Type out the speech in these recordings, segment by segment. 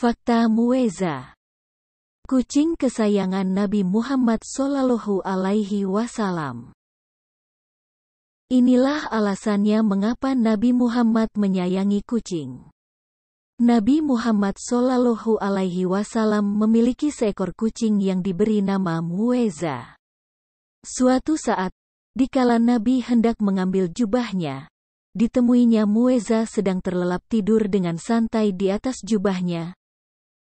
Fakta Mueza Kucing kesayangan Nabi Muhammad Sallallahu Alaihi Wasallam Inilah alasannya mengapa Nabi Muhammad menyayangi kucing. Nabi Muhammad Sallallahu Alaihi Wasallam memiliki seekor kucing yang diberi nama Mueza. Suatu saat, dikala Nabi hendak mengambil jubahnya, ditemuinya Mueza sedang terlelap tidur dengan santai di atas jubahnya,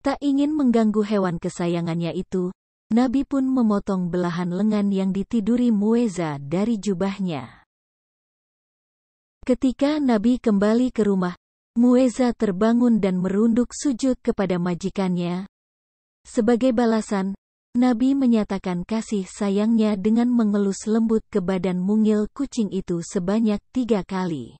Tak ingin mengganggu hewan kesayangannya itu, Nabi pun memotong belahan lengan yang ditiduri Mueza dari jubahnya. Ketika Nabi kembali ke rumah, Mueza terbangun dan merunduk sujud kepada majikannya. Sebagai balasan, Nabi menyatakan kasih sayangnya dengan mengelus lembut ke badan mungil kucing itu sebanyak tiga kali.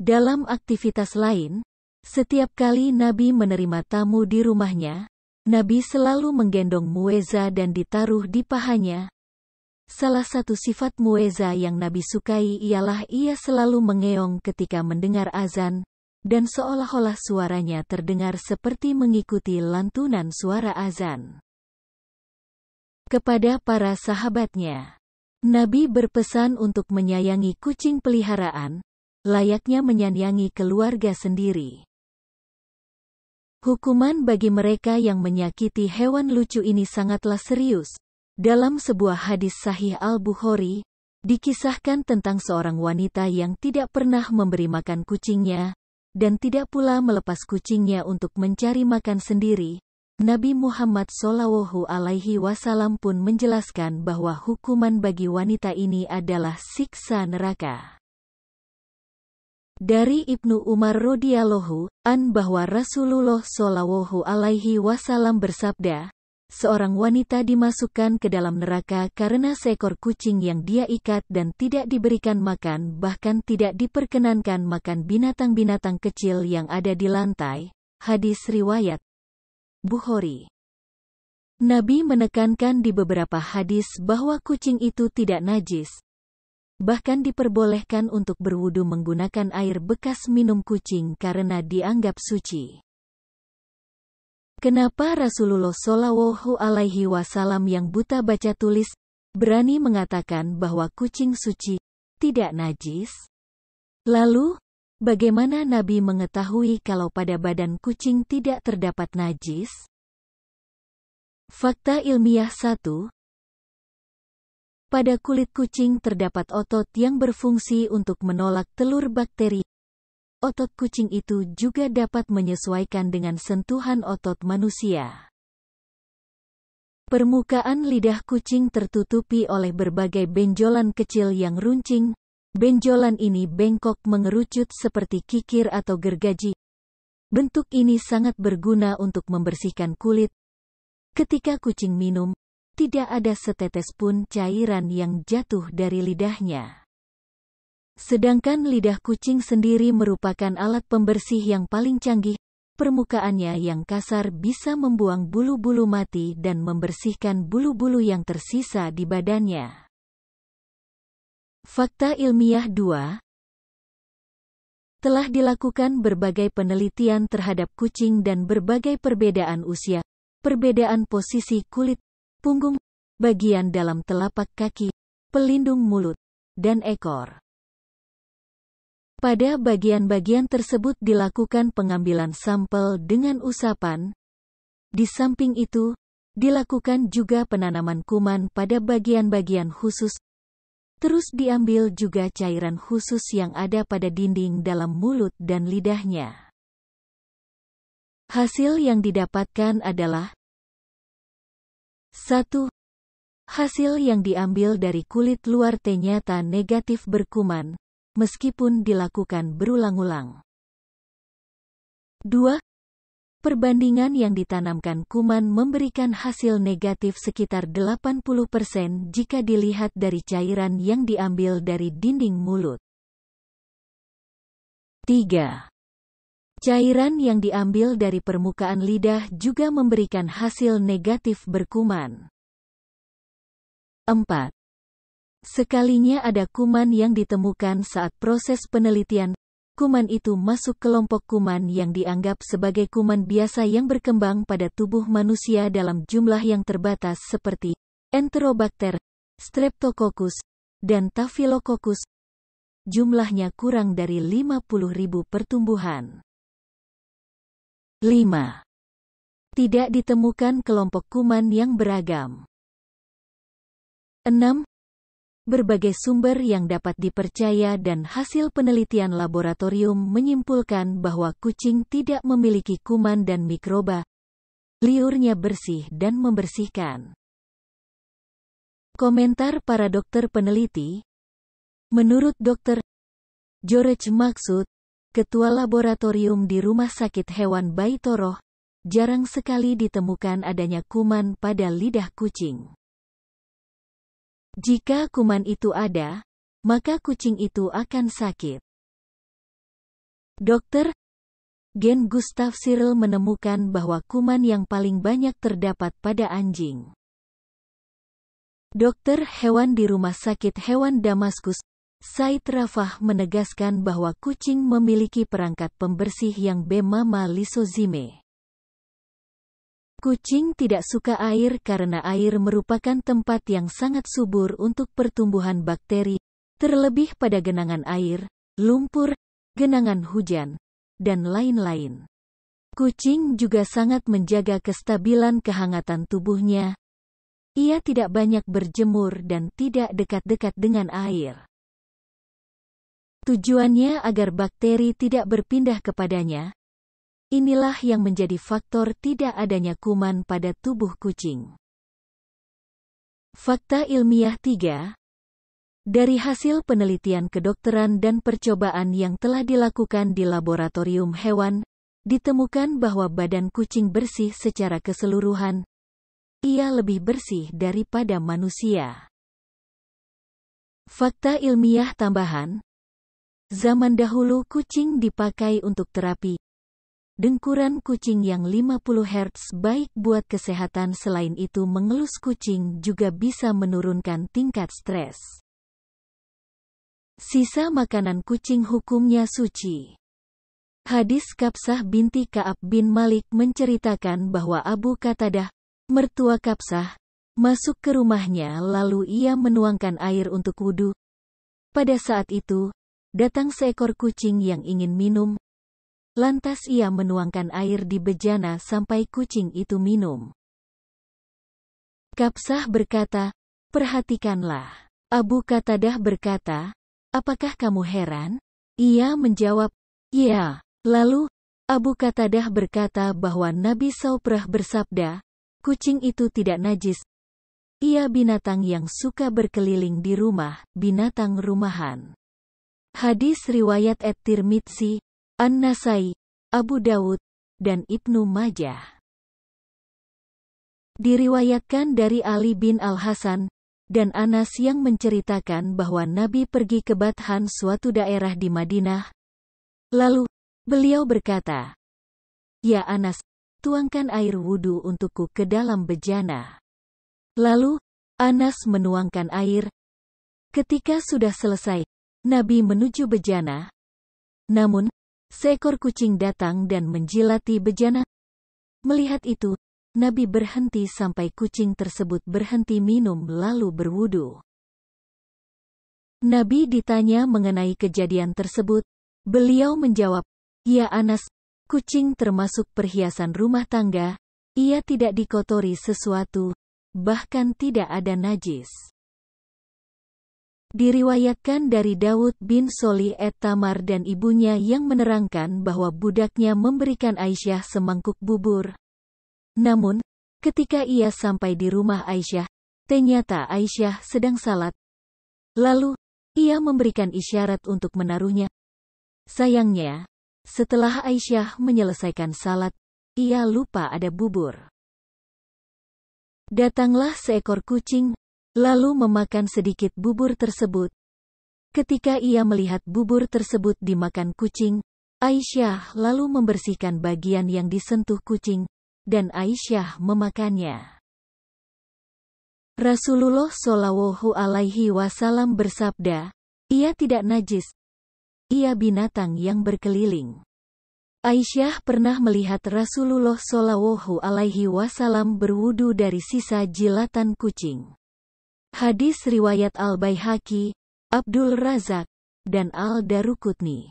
Dalam aktivitas lain, setiap kali Nabi menerima tamu di rumahnya, Nabi selalu menggendong Mueza dan ditaruh di pahanya. Salah satu sifat Mueza yang Nabi sukai ialah ia selalu mengeong ketika mendengar azan, dan seolah-olah suaranya terdengar seperti mengikuti lantunan suara azan. Kepada para sahabatnya, Nabi berpesan untuk menyayangi kucing peliharaan, layaknya menyayangi keluarga sendiri. Hukuman bagi mereka yang menyakiti hewan lucu ini sangatlah serius. Dalam sebuah hadis sahih Al-Bukhari, dikisahkan tentang seorang wanita yang tidak pernah memberi makan kucingnya, dan tidak pula melepas kucingnya untuk mencari makan sendiri. Nabi Muhammad SAW Alaihi Wasallam pun menjelaskan bahwa hukuman bagi wanita ini adalah siksa neraka. Dari Ibnu Umar radhiyallahu an bahwa Rasulullah shallallahu alaihi wasallam bersabda, seorang wanita dimasukkan ke dalam neraka karena seekor kucing yang dia ikat dan tidak diberikan makan bahkan tidak diperkenankan makan binatang-binatang kecil yang ada di lantai. Hadis riwayat Bukhari. Nabi menekankan di beberapa hadis bahwa kucing itu tidak najis, bahkan diperbolehkan untuk berwudu menggunakan air bekas minum kucing karena dianggap suci. Kenapa Rasulullah Shallallahu Alaihi Wasallam yang buta baca tulis berani mengatakan bahwa kucing suci tidak najis? Lalu, bagaimana Nabi mengetahui kalau pada badan kucing tidak terdapat najis? Fakta ilmiah 1, pada kulit kucing terdapat otot yang berfungsi untuk menolak telur bakteri. Otot kucing itu juga dapat menyesuaikan dengan sentuhan otot manusia. Permukaan lidah kucing tertutupi oleh berbagai benjolan kecil yang runcing. Benjolan ini bengkok mengerucut seperti kikir atau gergaji. Bentuk ini sangat berguna untuk membersihkan kulit. Ketika kucing minum, tidak ada setetes pun cairan yang jatuh dari lidahnya. Sedangkan lidah kucing sendiri merupakan alat pembersih yang paling canggih, permukaannya yang kasar bisa membuang bulu-bulu mati dan membersihkan bulu-bulu yang tersisa di badannya. Fakta ilmiah 2 Telah dilakukan berbagai penelitian terhadap kucing dan berbagai perbedaan usia, perbedaan posisi kulit, punggung, bagian dalam telapak kaki, pelindung mulut, dan ekor. Pada bagian-bagian tersebut dilakukan pengambilan sampel dengan usapan. Di samping itu, dilakukan juga penanaman kuman pada bagian-bagian khusus. Terus diambil juga cairan khusus yang ada pada dinding dalam mulut dan lidahnya. Hasil yang didapatkan adalah 1. Hasil yang diambil dari kulit luar ternyata negatif berkuman, meskipun dilakukan berulang-ulang. 2. Perbandingan yang ditanamkan kuman memberikan hasil negatif sekitar 80% jika dilihat dari cairan yang diambil dari dinding mulut. 3. Cairan yang diambil dari permukaan lidah juga memberikan hasil negatif berkuman. 4. Sekalinya ada kuman yang ditemukan saat proses penelitian, kuman itu masuk kelompok kuman yang dianggap sebagai kuman biasa yang berkembang pada tubuh manusia dalam jumlah yang terbatas seperti Enterobacter, Streptococcus, dan tafilococcus. Jumlahnya kurang dari 50.000 pertumbuhan. 5. Tidak ditemukan kelompok kuman yang beragam. 6. Berbagai sumber yang dapat dipercaya dan hasil penelitian laboratorium menyimpulkan bahwa kucing tidak memiliki kuman dan mikroba. Liurnya bersih dan membersihkan. Komentar para dokter peneliti Menurut dokter George Maksud, ketua laboratorium di Rumah Sakit Hewan Baitoroh, jarang sekali ditemukan adanya kuman pada lidah kucing. Jika kuman itu ada, maka kucing itu akan sakit. Dokter Gen Gustav Cyril menemukan bahwa kuman yang paling banyak terdapat pada anjing. Dokter hewan di Rumah Sakit Hewan Damaskus Said Rafah menegaskan bahwa kucing memiliki perangkat pembersih yang bemama lisozime. Kucing tidak suka air karena air merupakan tempat yang sangat subur untuk pertumbuhan bakteri, terlebih pada genangan air, lumpur, genangan hujan, dan lain-lain. Kucing juga sangat menjaga kestabilan kehangatan tubuhnya. Ia tidak banyak berjemur dan tidak dekat-dekat dengan air. Tujuannya agar bakteri tidak berpindah kepadanya. Inilah yang menjadi faktor tidak adanya kuman pada tubuh kucing. Fakta ilmiah 3 Dari hasil penelitian kedokteran dan percobaan yang telah dilakukan di laboratorium hewan, ditemukan bahwa badan kucing bersih secara keseluruhan. Ia lebih bersih daripada manusia. Fakta ilmiah tambahan Zaman dahulu kucing dipakai untuk terapi. Dengkuran kucing yang 50 Hz baik buat kesehatan selain itu mengelus kucing juga bisa menurunkan tingkat stres. Sisa makanan kucing hukumnya suci. Hadis Kapsah binti Ka'ab bin Malik menceritakan bahwa Abu Katadah, mertua Kapsah, masuk ke rumahnya lalu ia menuangkan air untuk wudhu. Pada saat itu, datang seekor kucing yang ingin minum. Lantas ia menuangkan air di bejana sampai kucing itu minum. Kapsah berkata, Perhatikanlah. Abu Katadah berkata, Apakah kamu heran? Ia menjawab, Ya. Lalu, Abu Katadah berkata bahwa Nabi Sauprah bersabda, kucing itu tidak najis. Ia binatang yang suka berkeliling di rumah, binatang rumahan. Hadis riwayat At-Tirmidzi, An-Nasai, Abu Dawud, dan Ibnu Majah. Diriwayatkan dari Ali bin Al-Hasan, dan Anas yang menceritakan bahwa Nabi pergi ke Bathan suatu daerah di Madinah. Lalu, beliau berkata, Ya Anas, tuangkan air wudhu untukku ke dalam bejana. Lalu, Anas menuangkan air. Ketika sudah selesai, Nabi menuju bejana. Namun, seekor kucing datang dan menjilati bejana. Melihat itu, Nabi berhenti sampai kucing tersebut berhenti minum lalu berwudu. Nabi ditanya mengenai kejadian tersebut. Beliau menjawab, Ya Anas, kucing termasuk perhiasan rumah tangga, ia tidak dikotori sesuatu, bahkan tidak ada najis. Diriwayatkan dari Daud bin Soli et Tamar dan ibunya yang menerangkan bahwa budaknya memberikan Aisyah semangkuk bubur. Namun, ketika ia sampai di rumah Aisyah, ternyata Aisyah sedang salat. Lalu, ia memberikan isyarat untuk menaruhnya. Sayangnya, setelah Aisyah menyelesaikan salat, ia lupa ada bubur. Datanglah seekor kucing, lalu memakan sedikit bubur tersebut. Ketika ia melihat bubur tersebut dimakan kucing, Aisyah lalu membersihkan bagian yang disentuh kucing, dan Aisyah memakannya. Rasulullah Shallallahu Alaihi Wasallam bersabda, ia tidak najis, ia binatang yang berkeliling. Aisyah pernah melihat Rasulullah Shallallahu Alaihi Wasallam berwudu dari sisa jilatan kucing. Hadis riwayat Al-Baihaqi, Abdul Razak, dan Al-Darukutni.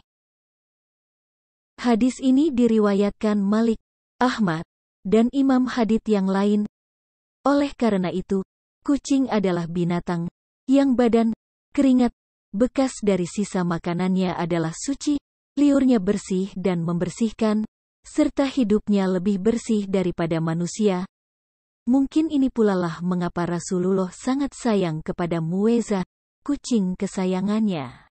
Hadis ini diriwayatkan Malik, Ahmad, dan Imam Hadid yang lain. Oleh karena itu, kucing adalah binatang yang badan, keringat, bekas dari sisa makanannya adalah suci, liurnya bersih dan membersihkan, serta hidupnya lebih bersih daripada manusia. Mungkin ini pula lah mengapa Rasulullah sangat sayang kepada Mueza, kucing kesayangannya.